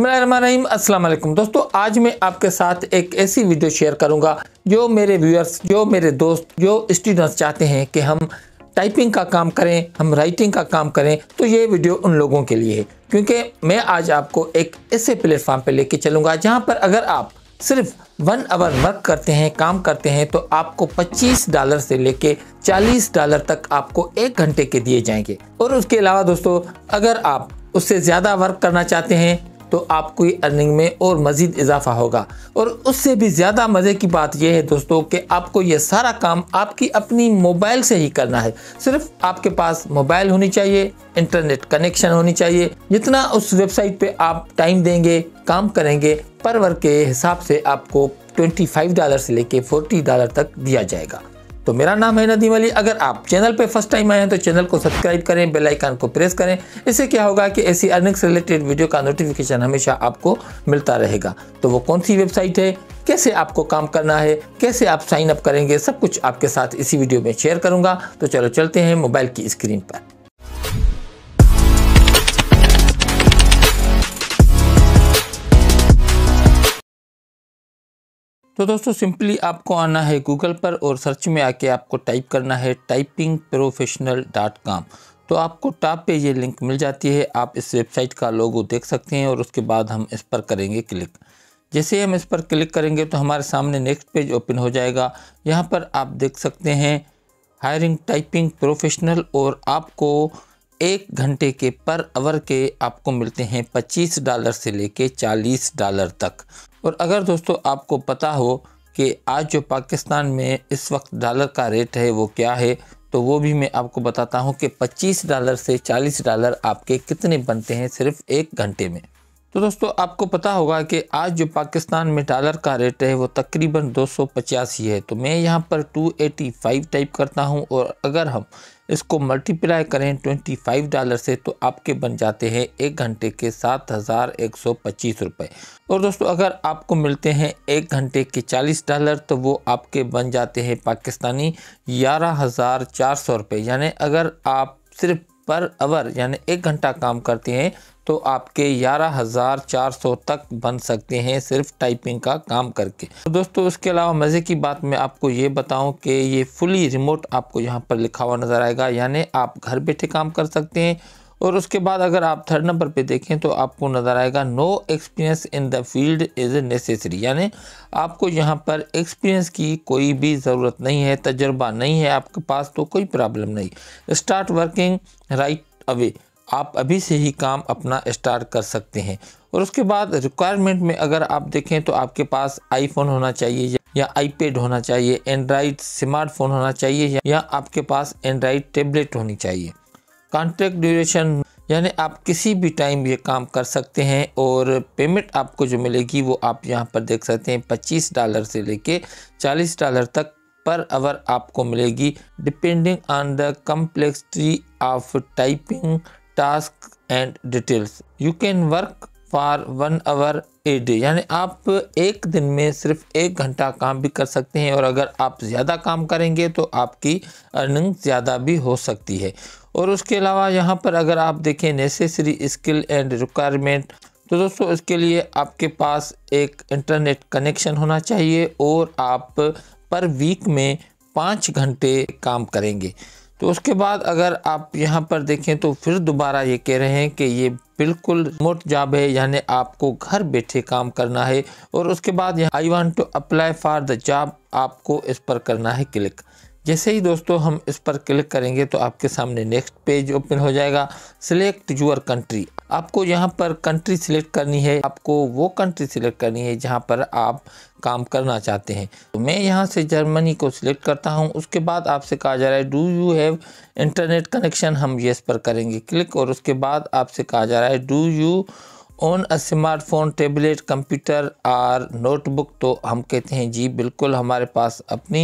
बिस्मिल्लाहिर्रहमानिर्रहीम अस्सलाम दोस्तों आज मैं आपके साथ एक ऐसी वीडियो शेयर करूंगा जो मेरे व्यूअर्स जो मेरे दोस्त जो स्टूडेंट्स चाहते हैं कि हम टाइपिंग का काम करें हम राइटिंग का काम करें तो ये वीडियो उन लोगों के लिए है क्योंकि मैं आज आपको एक ऐसे प्लेटफॉर्म पर लेके चलूँगा जहाँ पर अगर आप सिर्फ वन आवर वर्क करते हैं काम करते हैं तो आपको 25 डॉलर से लेके 40 डॉलर तक आपको एक घंटे के दिए जाएंगे और उसके अलावा दोस्तों अगर आप उससे ज़्यादा वर्क करना चाहते हैं तो आपकी अर्निंग में और मज़ीद इजाफा होगा और उससे भी ज़्यादा मज़े की बात यह है दोस्तों कि आपको ये सारा काम आपकी अपनी मोबाइल से ही करना है सिर्फ आपके पास मोबाइल होनी चाहिए इंटरनेट कनेक्शन होनी चाहिए जितना उस वेबसाइट पे आप टाइम देंगे काम करेंगे पर वर्क के हिसाब से आपको 25 डॉलर से लेके 40 डॉलर तक दिया जाएगा तो मेरा नाम है नदीम अली अगर आप चैनल पर फर्स्ट टाइम आए हैं तो चैनल को सब्सक्राइब करें बेल आइकन को प्रेस करें इससे क्या होगा कि ऐसी अर्निंग से रिलेटेड वीडियो का नोटिफिकेशन हमेशा आपको मिलता रहेगा तो वो कौन सी वेबसाइट है कैसे आपको काम करना है कैसे आप साइन अप करेंगे सब कुछ आपके साथ इसी वीडियो में शेयर करूँगा तो चलो चलते हैं मोबाइल की स्क्रीन पर तो दोस्तों सिंपली आपको आना है गूगल पर और सर्च में आके आपको टाइप करना है टाइपिंग प्रोफेशनल डॉट कॉम तो आपको टॉप पे ये लिंक मिल जाती है आप इस वेबसाइट का लोगो देख सकते हैं और उसके बाद हम इस पर करेंगे क्लिक जैसे हम इस पर क्लिक करेंगे तो हमारे सामने नेक्स्ट पेज ओपन हो जाएगा यहाँ पर आप देख सकते हैं हायरिंग टाइपिंग प्रोफेशनल और आपको एक घंटे के पर आवर के आपको मिलते हैं 25 डॉलर से लेके 40 डॉलर तक और अगर दोस्तों आपको पता हो कि आज जो पाकिस्तान में इस वक्त डॉलर का रेट है वो क्या है तो वो भी मैं आपको बताता हूँ कि 25 डॉलर से 40 डॉलर आपके कितने बनते हैं सिर्फ एक घंटे में तो दोस्तों आपको पता होगा कि आज जो पाकिस्तान में डॉलर का रेट है वो तकरीबन दो है तो मैं यहाँ पर 285 टाइप करता हूँ और अगर हम इसको मल्टीप्लाई करें 25 डॉलर से तो आपके बन जाते हैं एक घंटे के सात हज़ार एक सौ पच्चीस रुपये और दोस्तों अगर आपको मिलते हैं एक घंटे के 40 डॉलर तो वो आपके बन जाते हैं पाकिस्तानी ग्यारह हज़ार चार सौ रुपये यानी अगर आप सिर्फ पर आवर यानी एक घंटा काम करते हैं तो आपके ग्यारह हज़ार चार सौ तक बन सकते हैं सिर्फ टाइपिंग का काम करके तो दोस्तों उसके अलावा मज़े की बात मैं आपको ये बताऊं कि ये फुली रिमोट आपको यहाँ पर लिखा हुआ नज़र आएगा यानी आप घर बैठे काम कर सकते हैं और उसके बाद अगर आप थर्ड नंबर पे देखें तो आपको नज़र आएगा no experience in the field is necessary यानी आपको यहाँ पर एक्सपीरियंस की कोई भी ज़रूरत नहीं है तजर्बा नहीं है आपके पास तो कोई प्रॉब्लम नहीं स्टार्ट वर्किंग राइट अवे आप अभी से ही काम अपना स्टार्ट कर सकते हैं और उसके बाद रिक्वायरमेंट में अगर आप देखें तो आपके पास आईफोन होना चाहिए या आईपैड होना चाहिए एंड्राइड स्मार्टफोन होना चाहिए या आपके पास एंड्राइड टेबलेट होनी चाहिए कॉन्ट्रैक्ट ड्यूरेशन यानी आप किसी भी टाइम ये काम कर सकते हैं और पेमेंट आपको जो मिलेगी वो आप यहाँ पर देख सकते हैं पच्चीस डॉलर से लेके चालीस डॉलर तक पर आवर आपको मिलेगी depending on the complexity of typing task and details you can work for one hour a day यानी आप एक दिन में सिर्फ एक घंटा काम भी कर सकते हैं और अगर आप ज़्यादा काम करेंगे तो आपकी अर्निंग ज़्यादा भी हो सकती है और उसके अलावा यहाँ पर अगर आप देखें नेसेसरी स्किल एंड रिक्वायरमेंट तो दोस्तों इसके लिए आपके पास एक इंटरनेट कनेक्शन होना चाहिए और आप पर वीक में पाँच घंटे काम करेंगे तो उसके बाद अगर आप यहाँ पर देखें तो फिर दोबारा ये कह रहे हैं कि ये बिल्कुल रिमोट जॉब है यानी आपको घर बैठे काम करना है और उसके बाद यहाँ I want to apply for the job आपको इस पर करना है क्लिक जैसे ही दोस्तों हम इस पर क्लिक करेंगे तो आपके सामने नेक्स्ट पेज ओपन हो जाएगा सिलेक्ट यूर कंट्री आपको यहाँ पर कंट्री सिलेक्ट करनी है आपको वो कंट्री सिलेक्ट करनी है जहाँ पर आप काम करना चाहते हैं तो मैं यहाँ से जर्मनी को सिलेक्ट करता हूँ उसके बाद आपसे कहा जा रहा है do you have internet connection हम येस पर करेंगे क्लिक और उसके बाद आपसे कहा जा रहा है do you on a smartphone tablet computer or notebook तो हम कहते हैं जी बिल्कुल हमारे पास अपनी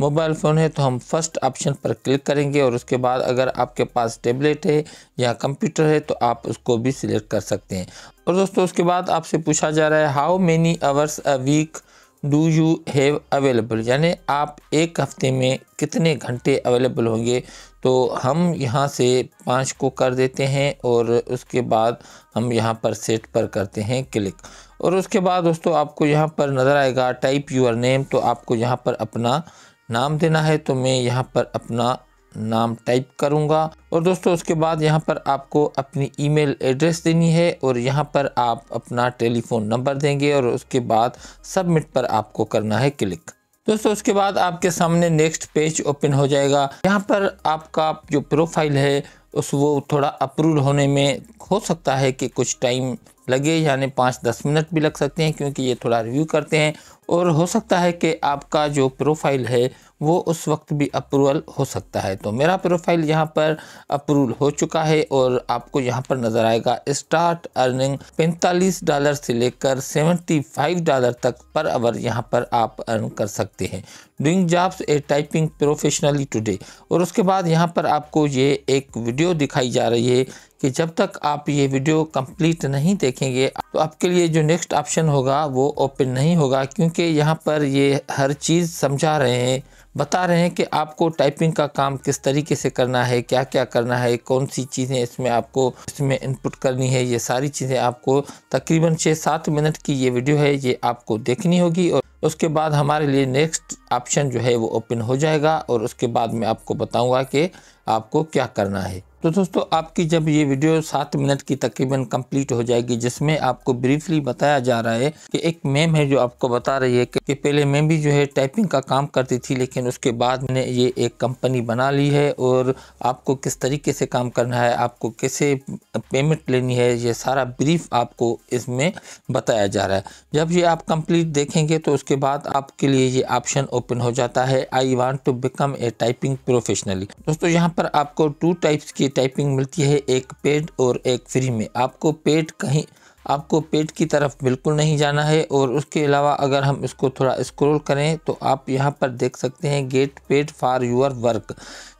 मोबाइल फ़ोन है तो हम फर्स्ट ऑप्शन पर क्लिक करेंगे और उसके बाद अगर आपके पास टेबलेट है या कंप्यूटर है तो आप उसको भी सिलेक्ट कर सकते हैं और दोस्तों उसके बाद आपसे पूछा जा रहा है how many hours a week do you have available यानी आप एक हफ़्ते में कितने घंटे अवेलेबल होंगे तो हम यहाँ से पाँच को कर देते हैं और उसके बाद हम यहाँ पर सेट पर करते हैं क्लिक और उसके बाद दोस्तों आपको यहाँ पर नज़र आएगा टाइप यूर नेम तो आपको यहाँ पर अपना नाम देना है तो मैं यहाँ पर अपना नाम टाइप करूंगा और दोस्तों उसके बाद यहाँ पर आपको अपनी ईमेल एड्रेस देनी है और यहाँ पर आप अपना टेलीफोन नंबर देंगे और उसके बाद सबमिट पर आपको करना है क्लिक दोस्तों उसके बाद आपके सामने नेक्स्ट पेज ओपन हो जाएगा यहाँ पर आपका जो प्रोफाइल है उस वो थोड़ा अप्रूव होने में हो सकता है कि कुछ टाइम लगे यानी पाँच दस मिनट भी लग सकते हैं क्योंकि ये थोड़ा रिव्यू करते हैं और हो सकता है कि आपका जो प्रोफाइल है वो उस वक्त भी अप्रूवल हो सकता है तो मेरा प्रोफाइल यहाँ पर अप्रूवल हो चुका है और आपको यहाँ पर नज़र आएगा स्टार्ट अर्निंग 45 डॉलर से लेकर 75 डॉलर तक पर आवर यहाँ पर आप अर्न कर सकते हैं doing jobs a typing professionally today और उसके बाद यहाँ पर आपको ये एक वीडियो दिखाई जा रही है कि जब तक आप ये वीडियो कम्प्लीट नहीं देखेंगे तो आपके लिए जो नेक्स्ट ऑप्शन होगा वो ओपन नहीं होगा क्योंकि के यहाँ पर ये हर चीज़ समझा रहे हैं बता रहे हैं कि आपको टाइपिंग का काम किस तरीके से करना है क्या क्या करना है कौन सी चीज़ें इसमें आपको इसमें इनपुट करनी है ये सारी चीज़ें आपको तकरीबन छः सात मिनट की ये वीडियो है ये आपको देखनी होगी और उसके बाद हमारे लिए नेक्स्ट ऑप्शन जो है वो ओपन हो जाएगा और उसके बाद में आपको बताऊंगा कि आपको क्या करना है तो दोस्तों आपकी जब ये वीडियो सात मिनट की तकरीबन कंप्लीट हो जाएगी जिसमें आपको ब्रीफली बताया जा रहा है कि एक मैम है जो आपको बता रही है कि पहले मैं भी जो है टाइपिंग का काम करती थी लेकिन उसके बाद मैंने ये एक कंपनी बना ली है और आपको किस तरीके से काम करना है आपको कैसे पेमेंट लेनी है ये सारा ब्रीफ आपको इसमें बताया जा रहा है जब ये आप कंप्लीट देखेंगे तो उसके बाद आपके लिए ये ऑप्शन ओपन हो जाता है I want to become a typing professionally दोस्तों यहाँ पर आपको टू टाइप्स की टाइपिंग मिलती है एक पेड और एक फ्री में आपको पेड कहीं आपको पेड की तरफ बिल्कुल नहीं जाना है और उसके अलावा अगर हम इसको थोड़ा स्क्रॉल करें तो आप यहाँ पर देख सकते हैं get paid for your work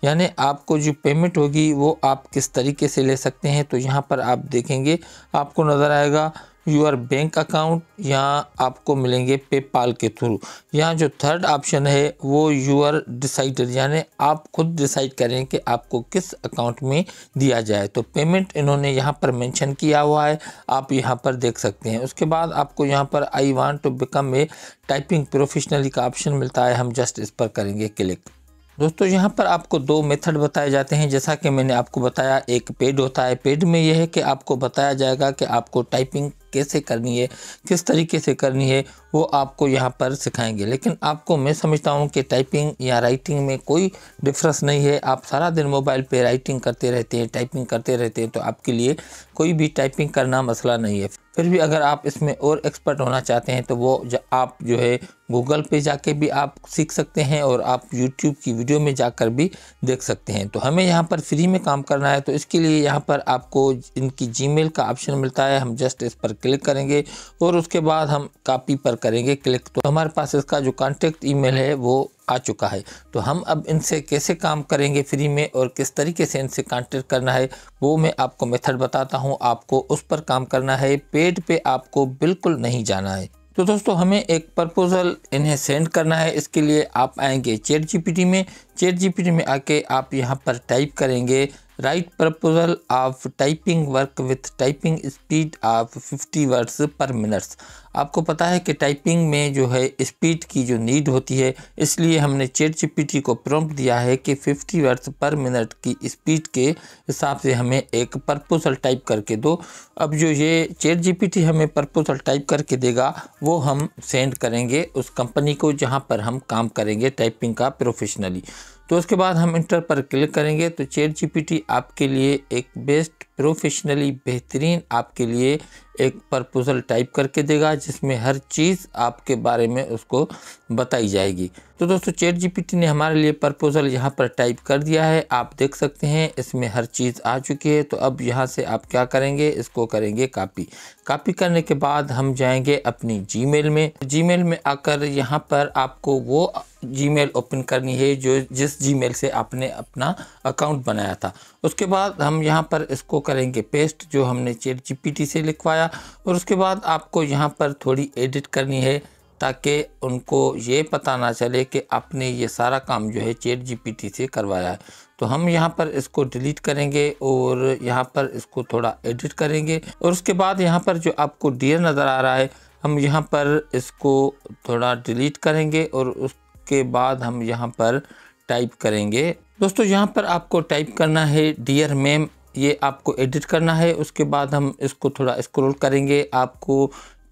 यानी आपको जो पेमेंट होगी वो आप किस तरीके से ले सकते हैं तो यहाँ पर आप देखेंगे आपको नज़र आएगा यूर बैंक अकाउंट या आपको मिलेंगे पेपाल के थ्रू यहाँ जो थर्ड ऑप्शन है वो यूर डिसाइडेड यानी आप खुद डिसाइड करें कि आपको किस अकाउंट में दिया जाए तो पेमेंट इन्होंने यहाँ पर मेंशन किया हुआ है आप यहाँ पर देख सकते हैं उसके बाद आपको यहाँ पर I want to become a typing professionally का ऑप्शन मिलता है हम जस्ट इस पर करेंगे क्लिक दोस्तों यहाँ पर आपको दो मेथड बताए जाते हैं जैसा कि मैंने आपको बताया एक पेड होता है पेड में यह है कि आपको बताया जाएगा कि आपको टाइपिंग कैसे करनी है किस तरीके से करनी है वो आपको यहाँ पर सिखाएंगे लेकिन आपको मैं समझता हूँ कि टाइपिंग या राइटिंग में कोई डिफरेंस नहीं है आप सारा दिन मोबाइल पे राइटिंग करते रहते हैं टाइपिंग करते रहते हैं तो आपके लिए कोई भी टाइपिंग करना मसला नहीं है फिर भी अगर आप इसमें और एक्सपर्ट होना चाहते हैं तो वो आप जो है गूगल पे जाके भी आप सीख सकते हैं और आप यूट्यूब की वीडियो में जाकर भी देख सकते हैं तो हमें यहाँ पर फ्री में काम करना है तो इसके लिए यहाँ पर आपको इनकी जी का ऑप्शन मिलता है हम जस्ट इस पर क्लिक करेंगे और उसके बाद हम कापी पर करेंगे क्लिक तो हमारे पास इसका जो कॉन्टेक्ट ईमेल है वो आ चुका है तो हम अब इनसे कैसे काम करेंगे फ्री में और किस तरीके से इनसे कांटेक्ट करना है वो मैं आपको मेथड बताता हूँ आपको उस पर काम करना है पेड पे आपको बिल्कुल नहीं जाना है तो दोस्तों हमें एक प्रपोज़ल इन्हें सेंड करना है इसके लिए आप आएंगे चेट जीपीटी में चेट जीपीटी में आके आप यहाँ पर टाइप करेंगे write proposal of typing work with typing speed of 50 words per minutes आपको पता है कि टाइपिंग में जो है स्पीड की जो नीड होती है इसलिए हमने चेट जीपीटी को प्रॉम्प्ट दिया है कि 50 वर्ड्स पर मिनट की स्पीड के हिसाब से हमें एक प्रपोजल टाइप करके दो अब जो ये चेट जी हमें प्रपोजल टाइप करके देगा वो हम सेंड करेंगे उस कंपनी को जहाँ पर हम काम करेंगे टाइपिंग का प्रोफेशनली तो उसके बाद हम इंटर पर क्लिक करेंगे तो चेट जीपीटी आपके लिए एक बेस्ट प्रोफेशनली बेहतरीन आपके लिए एक प्रपोजल टाइप करके देगा जिसमें हर चीज़ आपके बारे में उसको बताई जाएगी तो दोस्तों चेट जीपीटी ने हमारे लिए प्रपोजल यहाँ पर टाइप कर दिया है आप देख सकते हैं इसमें हर चीज़ आ चुकी है तो अब यहाँ से आप क्या करेंगे इसको करेंगे कापी कापी करने के बाद हम जाएंगे अपनी जी में जी में आकर यहाँ पर आपको वो मेल ओपन करनी है जो जिस मेल से आपने अपना अकाउंट बनाया था उसके बाद हम यहाँ पर इसको करेंगे पेस्ट जो हमने चेट जी से लिखवाया दिया और उसके बाद आपको यहाँ पर थोड़ी एडिट करनी है ताकि उनको ये पता ना चले कि आपने ये सारा काम जो है चेट जीपीटी से करवाया है तो हम यहाँ पर इसको डिलीट करेंगे और यहाँ पर इसको थोड़ा एडिट करेंगे और उसके बाद यहाँ पर जो आपको डियर नज़र आ रहा है हम यहाँ पर इसको थोड़ा डिलीट करेंगे और उसके बाद हम यहाँ पर टाइप करेंगे दोस्तों यहाँ पर आपको टाइप करना है डियर मैम ये आपको एडिट करना है उसके बाद हम इसको थोड़ा स्क्रॉल करेंगे आपको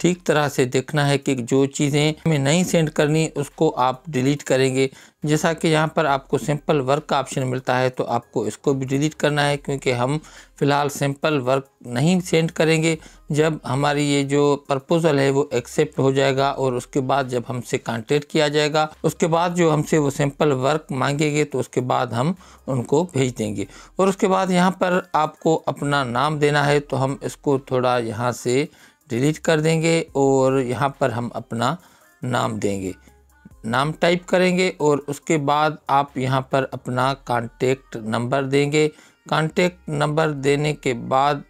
ठीक तरह से देखना है कि जो चीज़ें हमें नहीं सेंड करनी उसको आप डिलीट करेंगे जैसा कि यहाँ पर आपको सिंपल वर्क का ऑप्शन मिलता है तो आपको इसको भी डिलीट करना है क्योंकि हम फ़िलहाल सिंपल वर्क नहीं सेंड करेंगे जब हमारी ये जो प्रपोज़ल है वो एक्सेप्ट हो जाएगा और उसके बाद जब हमसे कॉन्टेक्ट किया जाएगा उसके बाद जो हमसे वो सिंपल वर्क मांगेंगे तो उसके बाद हम उनको भेज देंगे और उसके बाद यहाँ पर आपको अपना नाम देना है तो हम इसको थोड़ा यहाँ से डिलीट कर देंगे और यहाँ पर हम अपना नाम देंगे नाम टाइप करेंगे और उसके बाद आप यहाँ पर अपना कांटेक्ट नंबर देंगे कांटेक्ट नंबर देने के बाद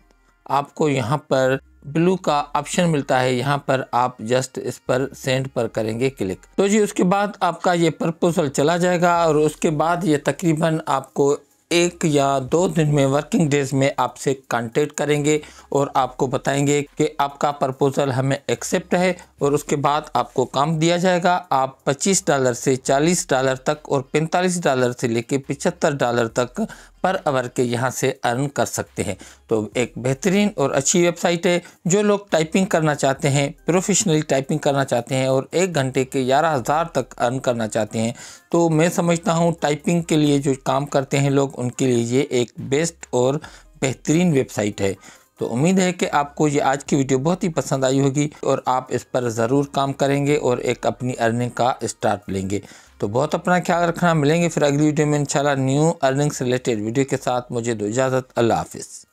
आपको यहाँ पर ब्लू का ऑप्शन मिलता है यहाँ पर आप जस्ट इस पर सेंड पर करेंगे क्लिक तो जी उसके बाद आपका ये प्रपोजल चला जाएगा और उसके बाद ये तकरीबन आपको एक या दो दिन में वर्किंग डेज में आपसे कांटेक्ट करेंगे और आपको बताएंगे कि आपका प्रपोज़ल हमें एक्सेप्ट है और उसके बाद आपको काम दिया जाएगा आप 25 डॉलर से 40 डॉलर तक और 45 डॉलर से लेकर 75 डॉलर तक पर आवर के यहाँ से अर्न कर सकते हैं तो एक बेहतरीन और अच्छी वेबसाइट है जो लोग टाइपिंग करना चाहते हैं प्रोफेशनली टाइपिंग करना चाहते हैं और एक घंटे के ग्यारह हज़ार तक अर्न करना चाहते हैं तो मैं समझता हूँ टाइपिंग के लिए जो काम करते हैं लोग उनके लिए ये एक बेस्ट और बेहतरीन वेबसाइट है तो उम्मीद है कि आपको ये आज की वीडियो बहुत ही पसंद आई होगी और आप इस पर ज़रूर काम करेंगे और एक अपनी अर्निंग का स्टार्ट लेंगे तो बहुत अपना ख्याल रखना मिलेंगे फिर अगली वीडियो में इंशाल्लाह न्यू अर्निंग्स रिलेटेड वीडियो के साथ मुझे दो इजाज़त अल्लाह हाफिज़